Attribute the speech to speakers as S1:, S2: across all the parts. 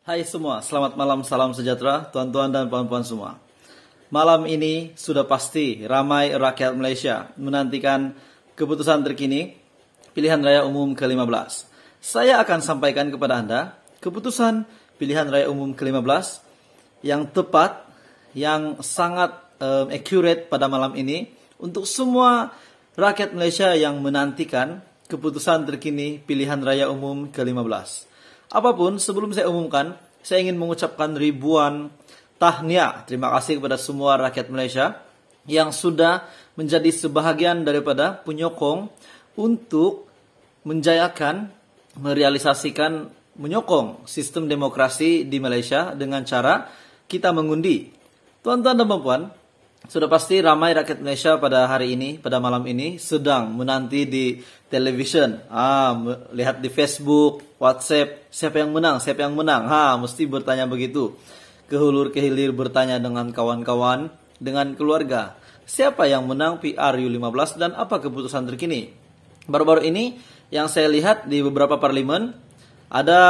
S1: Hai semua, selamat malam, salam sejahtera, tuan-tuan dan puan-puan semua. Malam ini sudah pasti ramai rakyat Malaysia menantikan keputusan terkini pilihan raya umum ke-15. Saya akan sampaikan kepada Anda keputusan pilihan raya umum ke-15 yang tepat, yang sangat um, accurate pada malam ini untuk semua rakyat Malaysia yang menantikan keputusan terkini pilihan raya umum ke-15. Apapun, sebelum saya umumkan, saya ingin mengucapkan ribuan tahniah. Terima kasih kepada semua rakyat Malaysia yang sudah menjadi sebahagian daripada penyokong untuk menjayakan, merealisasikan, menyokong sistem demokrasi di Malaysia dengan cara kita mengundi. Tuan-tuan dan puan puan sudah pasti ramai rakyat Malaysia pada hari ini, pada malam ini sedang menanti di televisyen, ah, lihat di Facebook, WhatsApp, siapa yang menang, siapa yang menang. Ha, mesti bertanya begitu. Ke kehilir bertanya dengan kawan-kawan, dengan keluarga. Siapa yang menang PRU 15 dan apa keputusan terkini? Baru-baru ini yang saya lihat di beberapa parlemen ada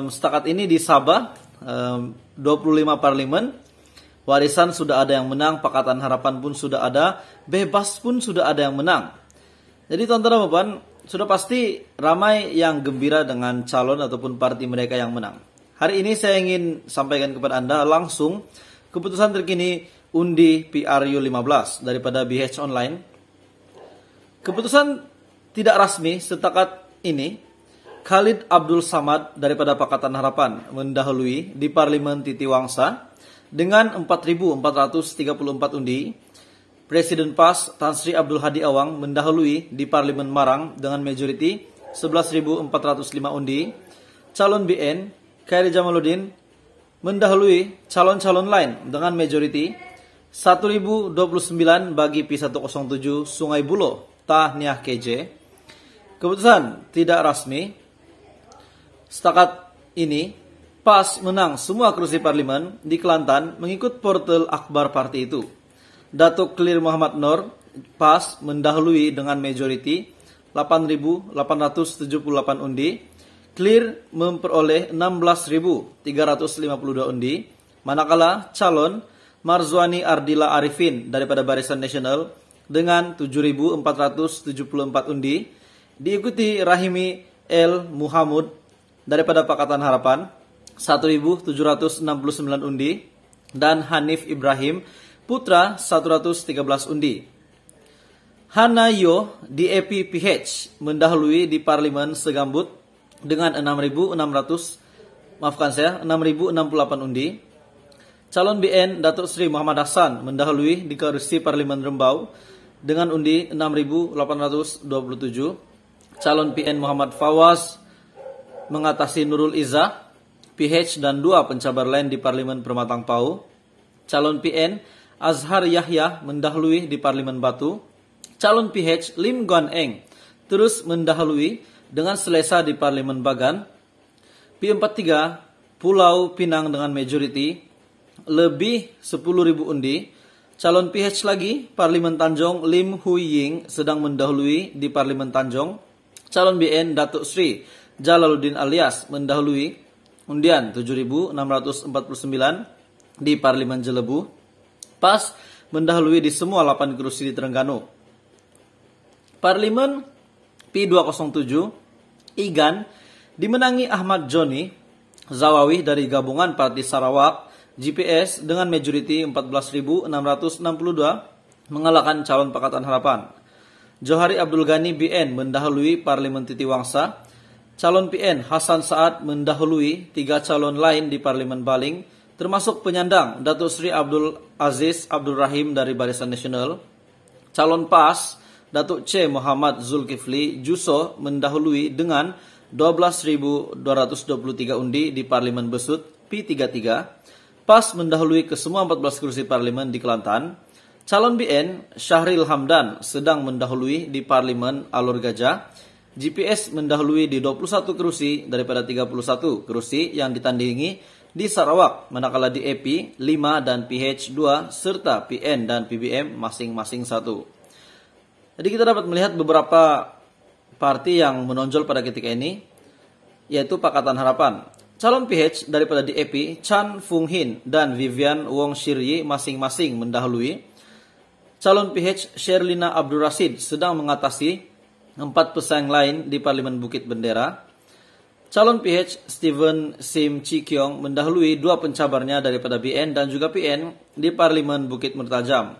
S1: um, setakat ini di Sabah um, 25 parlemen Warisan sudah ada yang menang, Pakatan Harapan pun sudah ada, Bebas pun sudah ada yang menang. Jadi tuan teman sudah pasti ramai yang gembira dengan calon ataupun parti mereka yang menang. Hari ini saya ingin sampaikan kepada Anda langsung keputusan terkini undi PRU 15 daripada BH Online. Keputusan tidak resmi setakat ini Khalid Abdul Samad daripada Pakatan Harapan mendahului di Parlemen Titiwangsa dengan 4.434 undi Presiden PAS Tan Sri Abdul Hadi Awang mendahului di Parlimen Marang dengan majoriti 11.405 undi. Calon BN Khairi Jamaluddin mendahului calon-calon lain dengan majoriti 1.029 bagi P107 Sungai Buloh, Tahniah KJ. Keputusan tidak rasmi. Setakat ini, PAS menang semua kursi parlimen di Kelantan mengikut portal akbar parti itu. Datuk Clear Muhammad Nur PAS mendahului dengan majority 8.878 undi. Clear memperoleh 16.352 undi. Manakala calon Marzwani Ardila Arifin daripada Barisan Nasional dengan 7.474 undi. Diikuti Rahimi L. Muhammad daripada Pakatan Harapan 1.769 undi dan Hanif Ibrahim putra 113 undi. Hana Yo di EPPH mendahului di parlemen segambut dengan 6.600 maafkan saya 6.068 undi. Calon BN Datuk Sri Muhammad Hasan mendahului di kursi parlemen Rembau dengan undi 6.827. Calon PN Muhammad Fawaz mengatasi Nurul Iza PH dan dua pencabar lain di Parlemen Permatang Pau. Calon PN Azhar Yahya mendahului di Parlimen Batu, calon PH Lim Guan Eng terus mendahului dengan selesa di Parlimen Bagan, P43 Pulau Pinang dengan majority lebih 10.000 undi, calon PH lagi Parlimen Tanjung Lim Hui Ying sedang mendahului di Parlimen Tanjung, calon BN Datuk Sri Jalaluddin alias mendahului undian 7649 di Parlimen Jelebu PAS mendahului di semua 8 kursi di Terengganu. Parlimen P207 Igan dimenangi Ahmad Joni Zawawi dari gabungan Parti Sarawak GPS dengan majority 14.662 mengalahkan calon Pakatan Harapan. Johari Abdul Ghani BN mendahului Parlemen Titiwangsa. Calon PN Hasan Saad mendahului tiga calon lain di Parlimen Baling termasuk penyandang Datuk Sri Abdul Aziz Abdul Rahim dari Barisan Nasional, calon PAS Datuk C Muhammad Zulkifli Juso mendahului dengan 12.223 undi di Parlimen Besut P33, PAS mendahului ke semua 14 kursi Parlimen di Kelantan, calon BN Syahril Hamdan sedang mendahului di Parlimen Alur Gajah, GPS mendahului di 21 kursi daripada 31 kursi yang ditandingi di Sarawak, manakala di EP 5 dan PH 2 serta PN dan PBM masing-masing satu. Jadi kita dapat melihat beberapa parti yang menonjol pada ketika ini, yaitu Pakatan Harapan. Calon PH daripada di EP Chan Fung Hin dan Vivian Wong Shiryi masing-masing mendahului. Calon PH Sherlina Abdul Rasid sedang mengatasi empat pesaing lain di Parlimen Bukit Bendera. Calon PH Steven Sim Yong mendahului dua pencabarnya daripada BN dan juga PN di Parlimen Bukit Mertajam.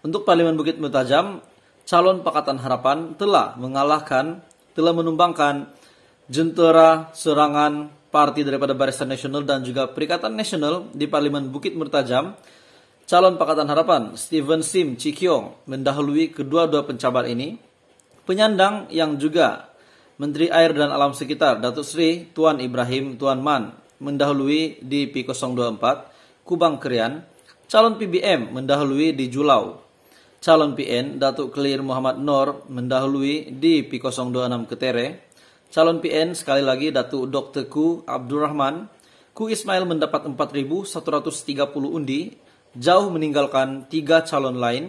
S1: Untuk Parlimen Bukit Mertajam, calon Pakatan Harapan telah mengalahkan, telah menumbangkan jentera serangan parti daripada Barisan Nasional dan juga Perikatan Nasional di Parlimen Bukit Mertajam. Calon Pakatan Harapan Steven Sim Yong mendahului kedua-dua pencabar ini. Penyandang yang juga Menteri Air dan Alam Sekitar Datuk Sri Tuan Ibrahim Tuan Man mendahului di P024 Kubang Kerian, calon PBM mendahului di Julau. Calon PN Datuk Kelir Muhammad Nor mendahului di P026 Ketere. Calon PN sekali lagi Datuk Dr. Ku Abdurrahman. Ku Ismail mendapat 4.130 undi, jauh meninggalkan tiga calon lain.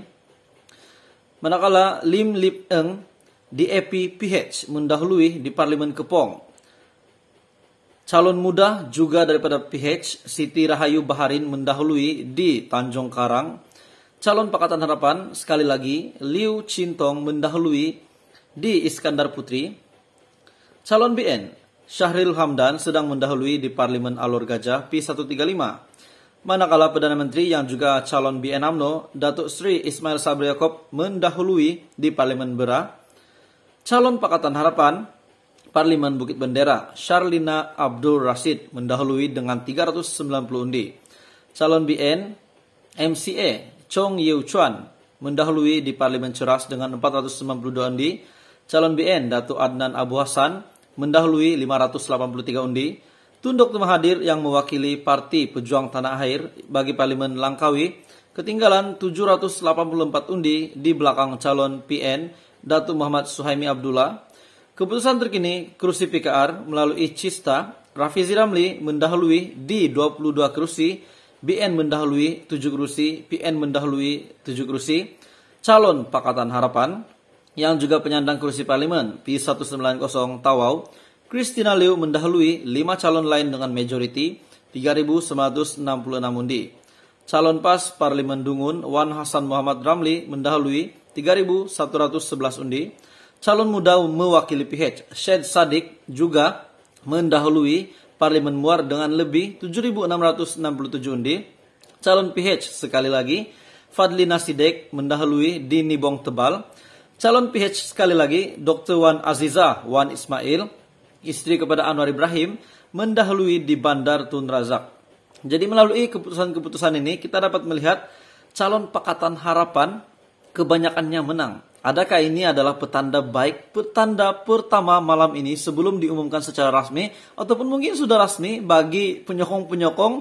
S1: Manakala Lim Lip Eng di EPI PH mendahului di parlimen Kepong. Calon muda juga daripada PH Siti Rahayu Baharin mendahului di Tanjung Karang. Calon Pakatan Harapan sekali lagi Liu Cintong mendahului di Iskandar Putri. Calon BN Syahril Hamdan sedang mendahului di parlimen Alor Gajah P135. Manakala Perdana Menteri yang juga calon BN AMNO, Datuk Sri Ismail Sabri Yaakob mendahului di parlimen Berah. Calon Pakatan Harapan Parlimen Bukit Bendera, Sharlina Abdul Rashid mendahului dengan 390 undi. Calon BN MCA Chong Yew Chuan mendahului di Parlimen Ceras dengan 492 undi. Calon BN Datu Adnan Abu Hasan mendahului 583 undi. Tunduk Mahathir yang mewakili Parti Pejuang Tanah Air bagi Parlimen Langkawi ketinggalan 784 undi di belakang calon PN Datu Muhammad Suhaimi Abdullah, keputusan terkini kursi PKR melalui Cista, Rafizi Ramli mendahului di 22 kursi, BN mendahului 7 kursi, PN mendahului 7 kursi, calon Pakatan Harapan, yang juga penyandang kursi parlemen P190 Tawau, Kristina Liu mendahului 5 calon lain dengan majority 3.966 undi. Calon PAS Parlemen Dungun Wan Hasan Muhammad Ramli mendahului 3.111 undi. Calon muda mewakili PH, Syed Sadik juga mendahului Parlimen Muar dengan lebih 7.667 undi. Calon PH sekali lagi, Fadli Nasidek mendahului Dini Bong Tebal. Calon PH sekali lagi, Dr. Wan Aziza Wan Ismail, istri kepada Anwar Ibrahim, mendahului di Bandar Tun Razak. Jadi melalui keputusan-keputusan ini kita dapat melihat calon Pakatan Harapan kebanyakannya menang. Adakah ini adalah petanda baik, petanda pertama malam ini sebelum diumumkan secara rasmi, ataupun mungkin sudah rasmi bagi penyokong-penyokong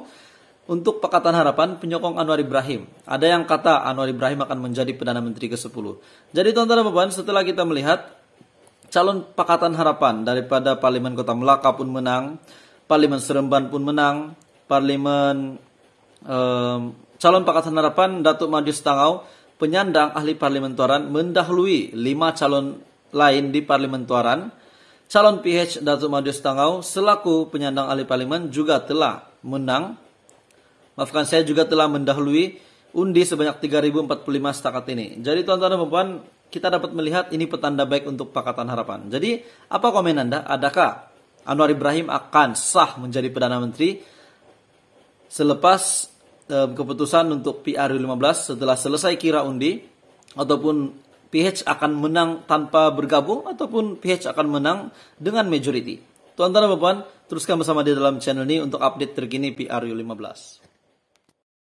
S1: untuk Pakatan Harapan penyokong Anwar Ibrahim. Ada yang kata Anwar Ibrahim akan menjadi Perdana Menteri ke-10. Jadi tuan-tuan dan setelah kita melihat calon Pakatan Harapan daripada parlimen Kota Melaka pun menang, parlimen Seremban pun menang, parlimen um, calon Pakatan Harapan Datuk Madius Tangau penyandang ahli parlementuaran mendahului lima calon lain di parlementuaran. Calon PH Datuk Madu Tangau selaku penyandang ahli parlemen juga telah menang. Maafkan saya juga telah mendahului undi sebanyak 3045 setakat ini. Jadi tuan-tuan dan puan, kita dapat melihat ini petanda baik untuk Pakatan Harapan. Jadi apa komen Anda? Adakah Anwar Ibrahim akan sah menjadi Perdana Menteri selepas keputusan untuk PR 15 setelah selesai kira undi ataupun PH akan menang tanpa bergabung ataupun PH akan menang dengan majority. Tuan-tuan dan puan, teruskan bersama di dalam channel ini untuk update terkini PRU 15.